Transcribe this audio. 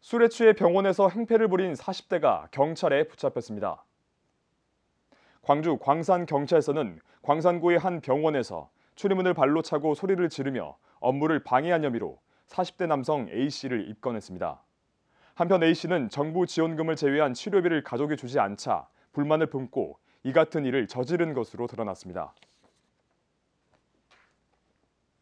술에 취해 병원에서 행패를 부린 40대가 경찰에 붙잡혔습니다. 광주 광산경찰서는 광산구의 한 병원에서 출입문을 발로 차고 소리를 지르며 업무를 방해한 혐의로 40대 남성 A씨를 입건했습니다. 한편 A씨는 정부 지원금을 제외한 치료비를 가족이 주지 않자 불만을 품고 이 같은 일을 저지른 것으로 드러났습니다.